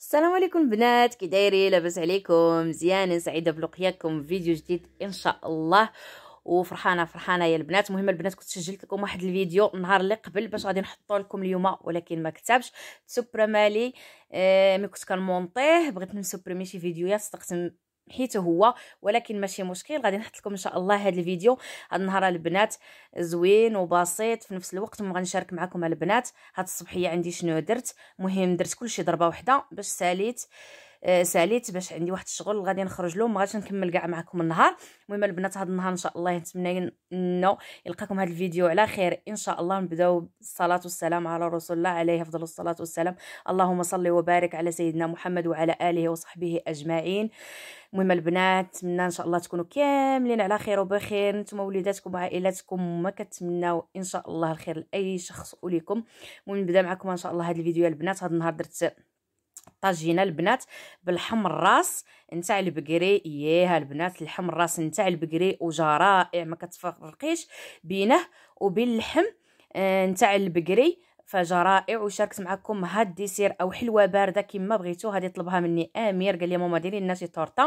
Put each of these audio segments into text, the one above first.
السلام عليكم بنات كي دايرين لاباس عليكم مزيانين سعيده بلقياكم فيديو جديد ان شاء الله وفرحانه فرحانه يا البنات المهم البنات كنت سجلت لكم واحد الفيديو النهار اللي قبل باش غادي نحطو لكم اليوم ولكن ما كتبش سوبرمالي مالي آه ملي كنت كنمونطيه بغيت نسوبريمي شي فيديوهات استقسم حيت هو ولكن ماشي مشكل غادي نحط لكم ان شاء الله هذا الفيديو هذا النهار البنات زوين وبسيط في نفس الوقت ما غنشارك معكم البنات هاد الصبحيه عندي شنو درت مهم درت كلشي ضربه وحده باش ساليت آه آه، ساليت باش عندي واحد الشغل غادي نخرج له ما غاديش نكمل كاع معكم النهار المهم البنات هذا النهار ان شاء الله نتمنى انه يلقاكم هذا الفيديو على خير ان شاء الله نبداو الصلاه والسلام على رسول الله عليه افضل الصلاه والسلام اللهم صل وبارك على سيدنا محمد وعلى اله وصحبه اجمعين المهم البنات نتمنى ان شاء الله تكونوا كاملين على خير وبخير نتوما وليداتكم وعائلاتكم ما كتمناو ان شاء الله الخير لاي شخص وليكم المهم نبدا معكم ان شاء الله هذا الفيديو البنات هذا النهار درت طاجينه البنات بالحم الراس نتاع البقري ياها البنات الحم الراس نتاع البقري وجا رائع ما كتفرقيش بينه وبين اللحم آه، نتاع البقري فجا رائع وشاركت معكم هاد ديسير او حلوه بارده كما بغيتو هادي طلبها مني امير قال لي ماما ديري لنا شي تورته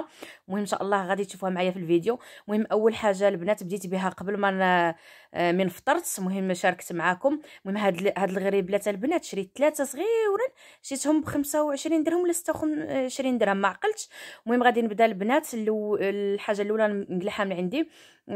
المهم ان شاء الله غادي تشوفوها معايا في الفيديو المهم اول حاجه البنات بديت بها قبل ما آه، من فطرت المهم شاركت معاكم المهم هاد هاد الغريبلات البنات شريت ثلاثه صغيورين شريتهم ب 25 درهم ولا آه، 26 درهم ما عقلتش المهم غادي نبدا البنات اللو الحاجه الاولى نقلعها من عندي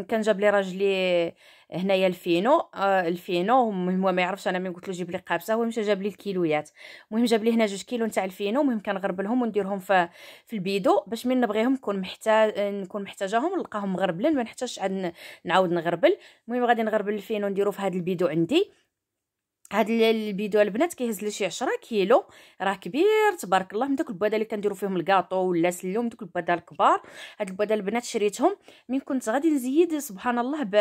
كان جاب لي راجلي هنايا الفينو آه الفينو المهم هو ما يعرفش انا من قلت له جيب لي قابسه هو مشى جاب لي الكيلويات المهم جاب لي هنا جوج كيلو نتاع الفينو المهم كنغربلهم ونديرهم في في البيدو باش من نبغيهم نكون محتاج نكون محتاجاهم نلقاهم مغربلين ما نحتاجش عاد نعاود نغربل المهم غادي نغربل الفين ونديرو في هاد البيدو عندي هاد البيدو البنات كيهز لي شي 10 كيلو راه كبير تبارك الله من دوك البوادا اللي كنديرو فيهم الكاطو ولا سلوم دوك البوادا الكبار هاد البوادا البنات شريتهم من كنت غادي نزيد سبحان الله ب...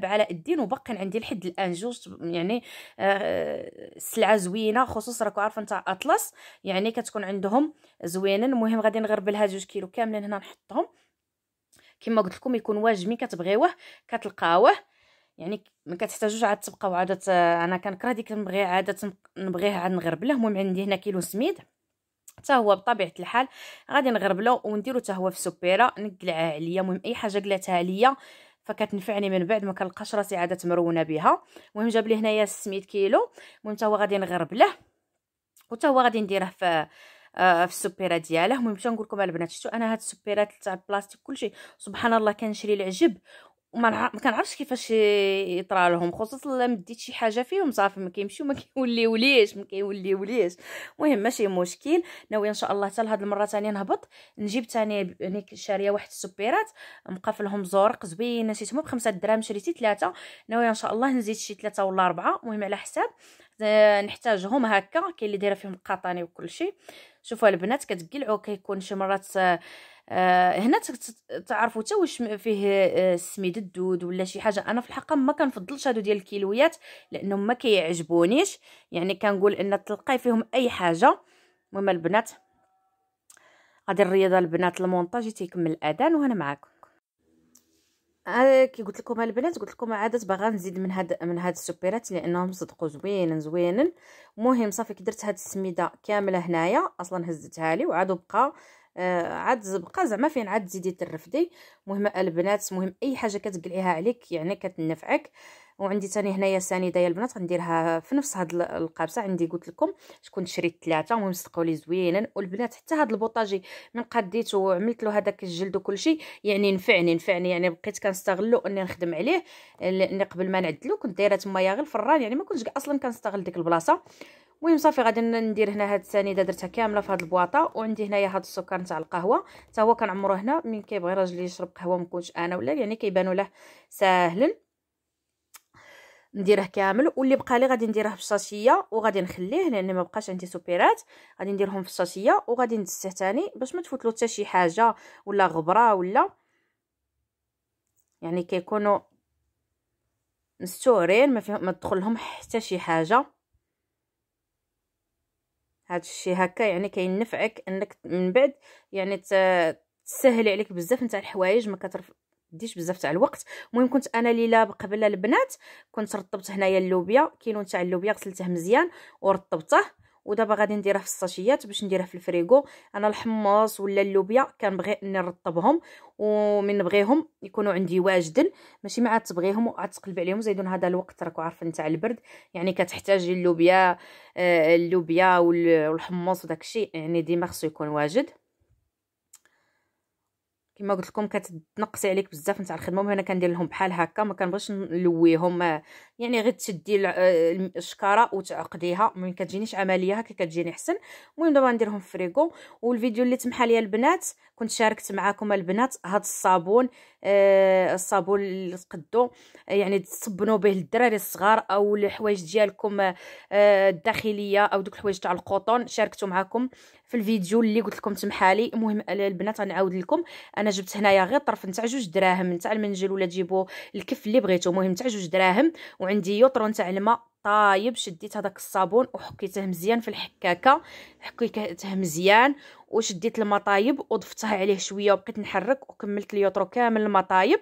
بعلاء الدين وباقي عندي لحد الان جوج يعني آه، سلعه زوينه خصوص راكو عارفه نتا اطلس يعني كتكون عندهم زوينين المهم غادي نغربلها جوج كيلو كاملين هنا نحطهم كما قلت لكم يكون واجبي كتبغيوه كتلقاوه يعني ما كتحتاجوش عاد تبقاو عاد انا كنكره ديك نبغي عاد نبغيه عاد نغربله المهم عندي هنا كيلو سميد حتى هو بطبيعه الحال غادي نغربلو ونديرو حتى هو في سوبيره نقلعها عليا المهم اي حاجه قلعتها عليا فكتنفعني من بعد ما كنلقاش راسي عاده مرونه بها المهم جاب لي هنايا السميد كيلو المهم حتى هو غادي نغربله وحتى هو غادي نديره في آه في السوبيره دياله المهم باش نقول لكم البنات شفتوا انا هاد السوبيرات تاع البلاستيك كلشي سبحان الله كنشري العجب وما نعرف ما كنعرفش كيفاش يطرا لهم خصوصا الا مديت شي حاجه فيهم صافي ما كيمشيو ما كيوليوليش ما كيوليوليش المهم ماشي مشكل ناويه ان شاء الله حتى لهاد المره ثاني نهبط نجيب ثاني هنيك شاريه واحد السبيرات مقفلهم زورق زوين شريتهم بخمسة دراهم شريتي ثلاثه ناويه ان شاء الله نزيد شي ثلاثه ولا اربعه المهم على حساب آه، نحتاجهم هكا كاين اللي دايره فيهم قطاني وكل شيء شوفوا البنات كتقلعوا كيكون شي مرات آه، آه، هنا تعرفوا حتى واش فيه آه، السميد الدود ولا شي حاجه انا في الحقيقه ما كنفضلش هادو ديال الكيلويات لانهم ما كيعجبونيش يعني كنقول ان تلقاي فيهم اي حاجه المهم البنات غادي الرياضه البنات المونتاج تيكمل الاذان وانا معاكم آه، كي قلت لكم البنات قلت لكم عاده باغا نزيد من هاد من هاد السوبيرات لانهم صدقوا زوينين زوينين المهم صافي كي درت هاد السميده كامله هنايا اصلا هزتها لي وعاد بقى آه عاد زبقه زعما فين عاد تزيدي ترفدي مهم البنات مهم اي حاجه كتقلعيها عليك يعني كتنفعك وعندي تاني هنايا سنيده يا البنات غنديرها في نفس هاد القابسه عندي قلت لكم شكون شريت ثلاثه المهم صدقوا لي زوينا والبنات حتى هاد البوطاجي من قديته وعملت له هذاك الجلد شيء يعني نفعني نفعني يعني بقيت كنستغلو اني نخدم عليه اللي قبل ما نعدلو كنت دايره تما يا غير الفران يعني ما كنتش اصلا كنستغل ديك البلاصه المهم صافي غادي ندير هنا هاد السنيده درتها كامله في هاد البواطه وعندي هنايا هاد السكر نتاع القهوه حتى هو كنعمرو هنا من كيبغي راجلي يشرب قهوه مكونش انا ولا يعني كيبانو له ساهلا نديره كامل واللي بقى لي غادي نديره في الشاشيه وغادي نخليه لان ما بقاش عندي سوبيرات غادي نديرهم في الشاشيه وغادي ندسه ثاني باش ما تفوتلو حتى شي حاجه ولا غبره ولا يعني كيكونوا مستورين ما, ما تدخل لهم حتى شي حاجه هذا الشيء هكا يعني كينفعك انك من بعد يعني تسهلي عليك بزاف نتاع الحوايج ما كترف ديش بزاف تاع الوقت المهم كنت انا ليلى قبل البنات كنت رطبت هنايا اللوبيا كيلو نتاع اللوبيا غسلته مزيان ورطبته ودابا غادي نديرها في الساشيات باش نديرها في الفريغو انا الحمص ولا اللوبيا كنبغي نرطبهم ومن نبغيهم يكونوا عندي واجدين ماشي مع تبغيهم تقلبي عليهم زيدون هذا الوقت راكو عارفين تاع البرد يعني كتحتاجي اللوبيا آه، اللوبيا والحمص وداك الشيء يعني ديما خصو يكون واجد كما قلت لكم كتنقصي عليك بزاف نتاع الخدمه وهنا كندير لهم بحال هكا ما كنبغيش نلويهم آه، يعني غير تشدي الشكاره وتعقديها ما كتجينيش عمليه هكا كتجيني احسن المهم دابا نديرهم في فريغو والفيديو اللي تمحى ليا البنات كنت شاركت معكم البنات هذا الصابون آه الصابون اللي تقدو يعني تصبنوا به الدراري الصغار او الحوايج ديالكم آه الداخليه او دوك الحوايج تاع القطن شاركتو معكم في الفيديو اللي قلت لكم تمحالي المهم آه، البنات غنعاود لكم انا جبت هنايا غير طرف نتاع جوج دراهم نتاع المنجل ولا تجيبوا الكف اللي بغيتو المهم نتاع جوج دراهم وعندي يطرو تاع الماء طايب شديت هذاك الصابون وحكيته مزيان في الحكاكه حكيته مزيان وشديت الماء طايب وضفتها عليه شويه وبقيت نحرك وكملت اليوترو كامل الماء طايب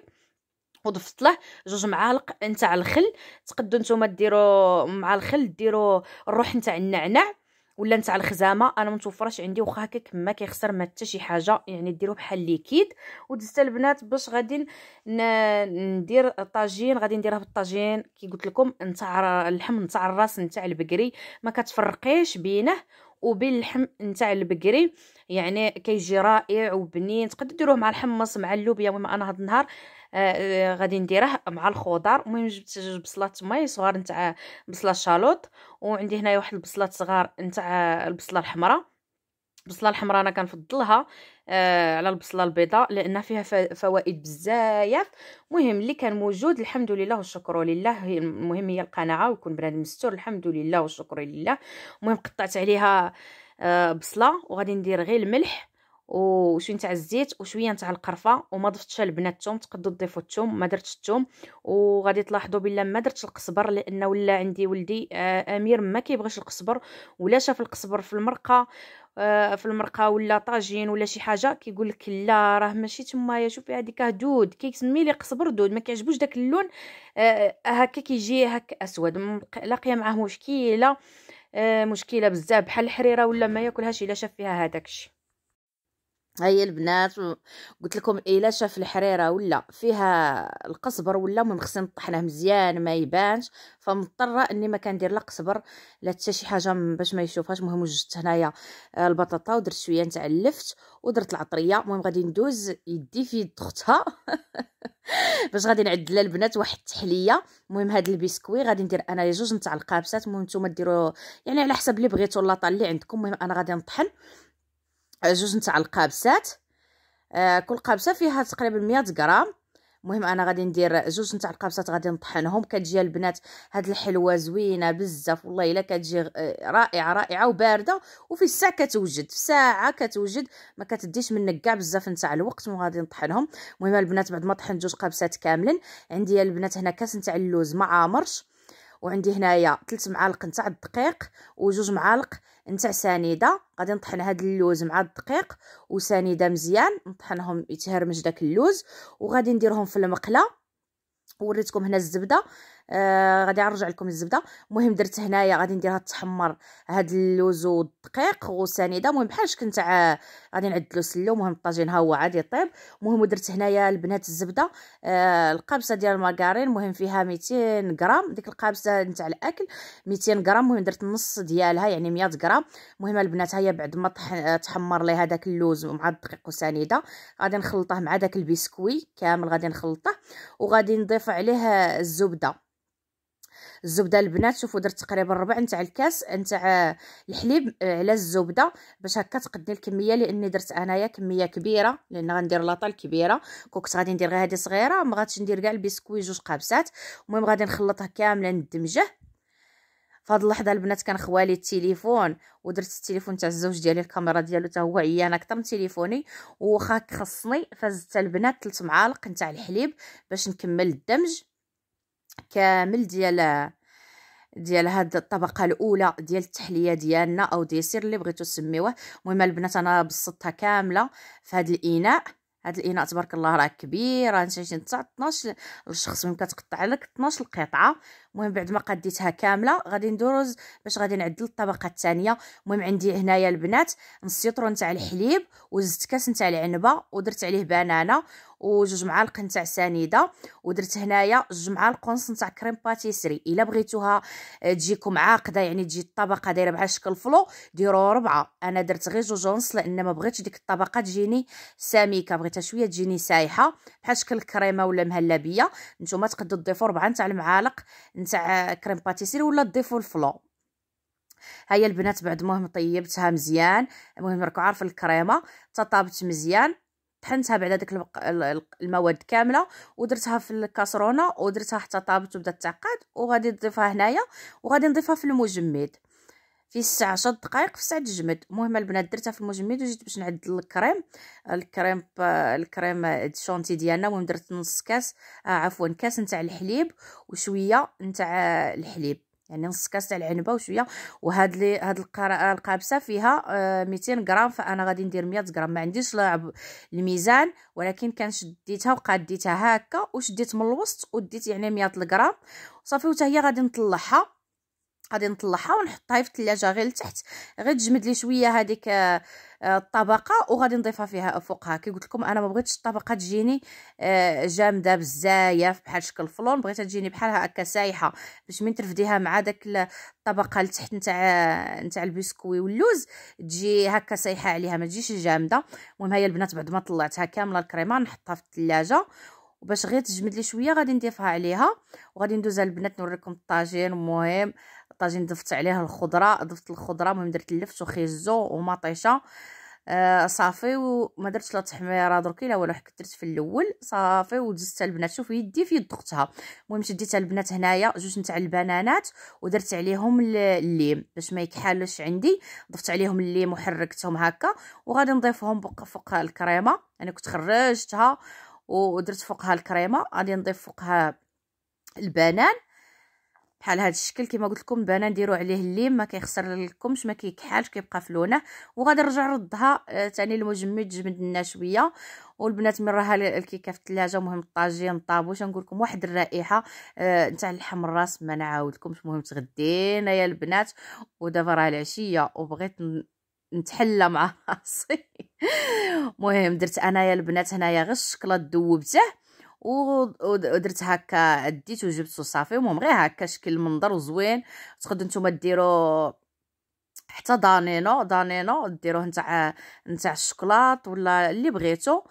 وضفت له جوج معالق نتاع الخل تقدو نتوما ديروا مع الخل ديروا الروح نتاع النعناع ولا نتاع الخزامه انا ما متوفرش عندي واخا هكاك ما كيخسر ما حتى شي حاجه يعني ديرو بحال ليكيد ودزت البنات باش غادي ندير الطاجين غادي نديرها بالطاجين كي قلت لكم نتاع اللحم نتاع الراس نتاع البقري ما كتفرقيش بينه وبين اللحم نتاع البقري يعني كيجي رائع وبنين تقدر ديروه مع الحمص مع اللوبيا المهم انا هاد النهار آه غادي نديره مع الخضر المهم جبت جوج بصلات ماي صغار نتاع بصله شالوط وعندي هنايا واحد البصلات صغار نتاع البصله الحمراء البصله الحمراء انا كنفضلها آه على البصله البيضاء لان فيها فوائد بزاف المهم اللي كان موجود الحمد لله والشكر لله المهم هي القناعه ويكون بنادم مستور الحمد لله والشكر لله المهم قطعت عليها آه بصله وغادي ندير غير الملح وشويه نتاع الزيت وشويه نتاع القرفه وما ضفتش البنات الثوم تقدروا تضيفوا الثوم ما درتش الثوم وغادي تلاحظوا بلي ما درتش القزبر لانه ولا عندي ولدي آه، امير ما كيبغيش القزبر ولا شاف القزبر في المرقه آه، في المرقه ولا طاجين ولا شي حاجه كيقول لك لا راه ماشي تمايا شوفي هذيك اه دود كيسمي لي قزبر دود ما كيعجبوش داك اللون هكا كيجي هكا اسود لاقيه معاه مشكله مشكله بزاف بحال الحريره ولا ما ياكلهاش الا شاف فيها هذاك الشيء هيا البنات قلت لكم إيه شاف الحريره ولا فيها القصبر ولا المهم خصني نطحنه مزيان ما يبانش فمضطره اني ما كندير لا قصبر لا حتى شي حاجه باش ما يشوفهاش المهم وجدت هنايا آه، البطاطا ودرت شويه نتاع اللفت ودرت العطريه المهم غادي ندوز يدي في يد اختها باش غادي نعدل البنات واحد التحليه المهم هذا البسكوي غادي ندير انايا جوج نتاع القابسات المهم نتوما ديروا يعني على حسب اللي بغيتو اللاطه اللي عندكم المهم انا غادي نطحن جوج نتاع القابسات آه كل قابسه فيها تقريبا 100 غرام المهم انا غادي ندير جوج نتاع القابسات غادي نطحنهم كتجي البنات هاد الحلوه زوينه بزاف والله الا كتجي رائعه رائعه وبارده وفي الساعه كتوجد في ساعه كتوجد ما كتديش منك كاع بزاف نتاع الوقت وغادي نطحنهم المهم البنات بعد ما طحنت جوج قابسات كاملين عندي البنات هنا كاس نتاع اللوز ما عامرش وعندي هنايا 3 معالق نتاع الدقيق وجوج معالق نتاع سنيده غادي نطحن هاد اللوز مع الدقيق وسنيده مزيان نطحنهم يتهرمج داك اللوز وغادي نديرهم في المقله وريتكم هنا الزبده آه غادي نرجع لكم الزبده المهم درت هنايا غادي نديرها تحمر هاد اللوز والدقيق والسنيده المهم بحال شكل تاع غادي نعدلو سلو المهم الطاجين ها هو عادي يطيب المهم درت هنايا البنات الزبده آه القابسه ديال المارغرين المهم فيها 200 غرام ديك القابسه نتاع الاكل 200 غرام المهم درت النص ديالها يعني 100 غرام المهم البنات هيا بعد ما تحمر لي هذاك اللوز مع الدقيق والسنيده غادي نخلطه مع داك البسكوي كامل غادي نخلطه وغادي نضيف عليه الزبده الزبده البنات شوفوا درت تقريبا ربع نتاع الكاس نتاع الحليب آه، على الزبده باش هكا تقدني الكميه لاني درت انايا كميه كبيره لان غندير لاطه الكبيره كنت غادي ندير غير هذه صغيره ما غاديش ندير كاع البسكوي جوج قابسات المهم غادي نخلطها كامله ندمجه فهاد اللحظه البنات كان خوالي التليفون ودرت التليفون تاع الزوج ديالي الكاميرا ديالو تا هو عيان اكثر من تليفوني وخا خصني فازت البنات 3 معالق نتاع الحليب باش نكمل الدمج كامل ديال ديال هاد الطبقه الاولى ديال التحليه ديالنا او ديسير اللي بغيتو سميوه المهم البنات انا بسطتها كامله في هاد الاناء هاد الاناء تبارك الله راه كبير راه شي 12 الشخص ممكن كتقطع لك 12 قطعه المهم بعد ما قديتها كامله غادي ندوز باش غادي نعدل الطبقه الثانيه المهم عندي هنايا البنات نص سيترون تاع الحليب وزدت كاس تاع العنبه ودرت عليه بنانه وجوج معالق نتاع سنيده ودرت هنايا جوج معالق ونص نتاع كريم باتيسري الا بغيتوها آه، تجيكم عاقده يعني تجي الطبقه دايره بحال شكل فلو ديروا ربعه انا درت غير جوج ونص لان ما بغيتش ديك الطبقه تجيني سميكه بغيتها شويه تجيني سايحه بحال شكل كريمه ولا مهلبيه نتوما تقدروا تضيفوا ربعه نتاع المعالق نتاع كريم باتيسير ولا تضيفوا الفلو ها هي البنات بعد المهم طيبتها مزيان المهم راكو عارفين الكريمه تطابت مزيان طحنتها بعد داك المواد كامله ودرتها في الكاسرونه ودرتها حتى طابت وبدات تعقد وغادي نضيفها هنايا وغادي نضيفها في المجمد في الساعة 10 دقائق في ساعه الجمد المهم البنات درتها في المجمد وجيت باش نعدل الكريم الكريم الكريم الشونتي ديالنا المهم درت نص كاس آه عفوا كاس نتاع الحليب وشويه نتاع الحليب يعني نص كاس تاع العنبه وشويه وهاد لي هاد القابسه فيها 200 آه، غرام فانا غادي ندير 100 غرام ما عنديش الميزان ولكن كان شديتها وقاديتها هكا وشديت من الوسط وديت يعني 100 غرام صافي وتا هي غادي نطلعها غادي نطلعها ونحطها في الثلاجه غير لتحت غير تجمد لي شويه هذيك آه، الطبقه وغادي نضيفها فيها فوقها كي قلت لكم انا ما بغيتش الطبقه تجيني آه، جامده بزاف بحال شكل فلون بغيتها تجيني بحال هكا سايحه باش من ترفديها مع داك الطبقه لتحت نتاع نتاع البسكوي واللوز تجي هكا سايحه عليها ما تجيش جامده المهم هي البنات بعد ما طلعتها كامله الكريمه نحطها في الثلاجه وباش غير تجمد لي شويه غادي نضيفها عليها وغادي ندوز البنات نوريكم الطاجين المهم الطاجين ضفت عليه الخضره ضفت الخضره المهم درت اللفت وخيزو ومطيشه آه صافي وما درتش لا تحميره دركي لا والو حك درت في الاول صافي ودزتها البنات شوف يدي في يد اختها المهم شديتها البنات هنايا جوج نتاع البنانات ودرت عليهم الليم باش ما يكحلش عندي ضفت عليهم الليم وحركتهم هكا وغادي نضيفهم فوق الكريمه انا كنت خرجتها ودرت فوقها الكريمه غادي نضيف فوقها البنان بحال هذا الشكل كما قلت لكم البنان نديرو عليه الليم ما كيخسر لكمش ما كيكحلش كيبقى في لونه وغادي نرجع نردها ثاني آه، المجمد جمد لنا شويه والبنات من راها الكيكه في الثلاجه المهم الطاجين الطابوش نقول لكم واحد الرائحه آه، نتاع اللحم الراس ما نعاودكمش المهم تغدينا يا البنات ودابا راه العشيه وبغيت نتحلى مع راسي المهم درت انايا البنات هنايا غير الشكلاط ذوبته ودرت هكا عديت وجبت صافي المهم غير هكا شكل المنظر وزوين تقدو نتوما ديروا حتى دانينو دانينو ديروه نتاع نتاع الشكلاط ولا اللي بغيتو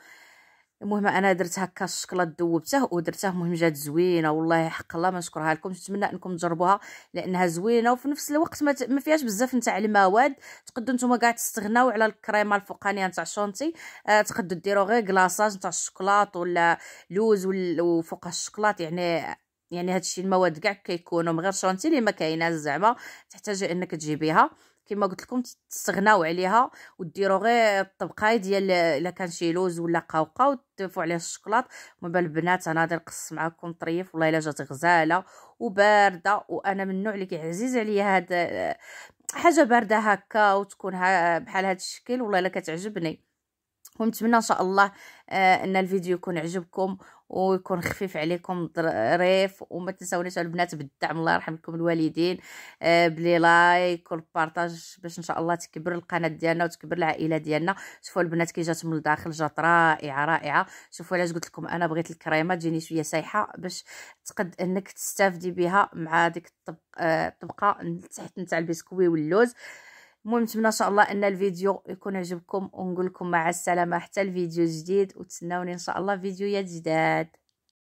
المهم انا درت هكا الشكلاط ذوبته ودرته المهم جات زوينه والله حق الله ما نشكرها لكم نتمنى انكم تجربوها لانها زوينه وفي نفس الوقت ما, فيهاش بزاف نتاع المواد تقدروا نتوما كاع تستغناو على الكريمه الفوقانيه نتاع شونتي آه تقدروا ديروا غير كلاصاج نتاع الشكلاط ولا لوز وفوق الشكلاط يعني يعني هادشي المواد كاع كيكونوا من غير شونتي اللي ما كايناش زعما تحتاج انك تجيبيها كما قلت لكم تستغناو عليها وديروا غير الطبقه ديال الا كان شي لوز ولا قوقه وتضيفوا عليه الشكلاط المهم البنات انا غادي نقص معكم طريف والله الا جات غزاله وبارده وانا من النوع اللي كيعزيز عليا هاد آه، حاجه بارده هكا وتكون بحال هاد الشكل والله الا كتعجبني ونتمنى ان شاء الله آه، ان الفيديو يكون عجبكم ويكون خفيف عليكم ظريف وما تنساونيش البنات بالدعم الله يرحمكم الوالدين آه، بلي لايك والبارطاج باش ان شاء الله تكبر القناه ديالنا وتكبر العائله ديالنا شوفوا البنات كي جات من الداخل جات رائعه رائعه شوفوا علاش قلت لكم انا بغيت الكريمه تجيني شويه سايحه باش تقد انك تستافدي بها مع ديك الطبقه آه، الطبقه تحت نتاع البسكوي واللوز المهم نتمنى ان شاء الله ان الفيديو يكون عجبكم ونقول لكم مع السلامه حتى الفيديو جديد وتسناوني ان شاء الله فيديوهات جداد